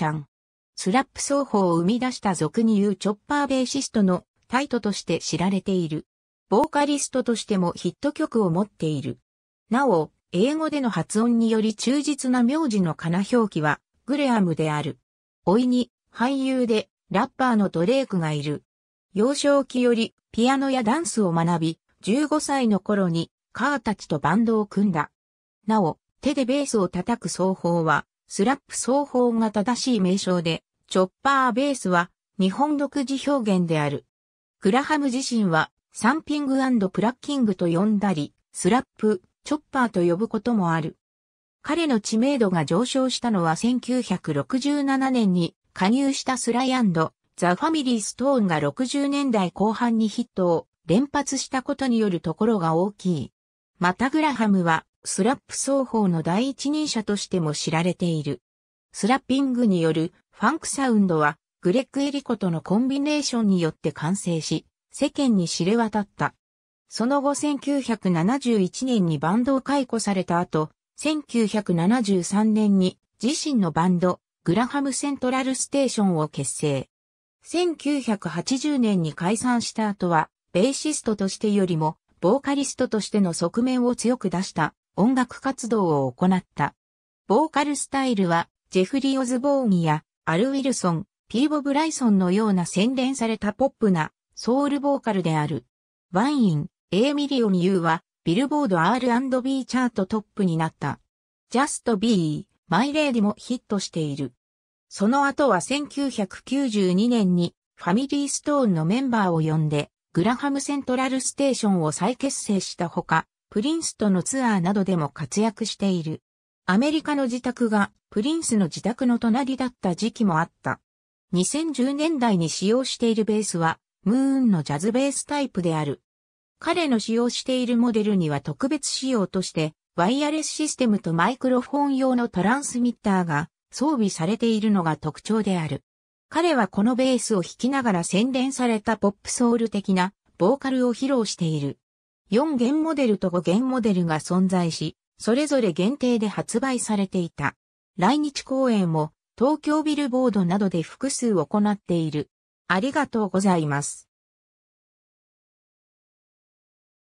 ちゃん。スラップ奏法を生み出した俗に言うチョッパーベーシストのタイトとして知られている。ボーカリストとしてもヒット曲を持っている。なお、英語での発音により忠実な名字のかな表記は、グレアムである。老いに、俳優で、ラッパーのドレイクがいる。幼少期より、ピアノやダンスを学び、15歳の頃に、カーたちとバンドを組んだ。なお、手でベースを叩く奏法は、スラップ奏法が正しい名称で、チョッパーベースは日本独自表現である。グラハム自身はサンピングプラッキングと呼んだり、スラップ、チョッパーと呼ぶこともある。彼の知名度が上昇したのは1967年に加入したスライザ・ファミリー・ストーンが60年代後半にヒットを連発したことによるところが大きい。またグラハムはスラップ奏法の第一人者としても知られている。スラッピングによるファンクサウンドはグレッグ・エリコとのコンビネーションによって完成し、世間に知れ渡った。その後1971年にバンドを解雇された後、1973年に自身のバンド、グラハムセントラルステーションを結成。1980年に解散した後は、ベーシストとしてよりもボーカリストとしての側面を強く出した音楽活動を行った。ボーカルスタイルは、ジェフリー・オズボーンや、アル・ウィルソン、ピーボ・ブライソンのような洗練されたポップな、ソウルボーカルである。ワイン、エーミリオンーは、ビルボード R&B チャートトップになった。ジャスト・ビー・マイレーディもヒットしている。その後は1992年にファミリーストーンのメンバーを呼んでグラハムセントラルステーションを再結成したほか、プリンスとのツアーなどでも活躍している。アメリカの自宅がプリンスの自宅の隣だった時期もあった。2010年代に使用しているベースは、ムーンのジャズベースタイプである。彼の使用しているモデルには特別仕様として、ワイヤレスシステムとマイクロフォン用のトランスミッターが装備されているのが特徴である。彼はこのベースを弾きながら洗練されたポップソウル的なボーカルを披露している。4弦モデルと5弦モデルが存在し、それぞれ限定で発売されていた。来日公演も東京ビルボードなどで複数行っている。ありがとうございます。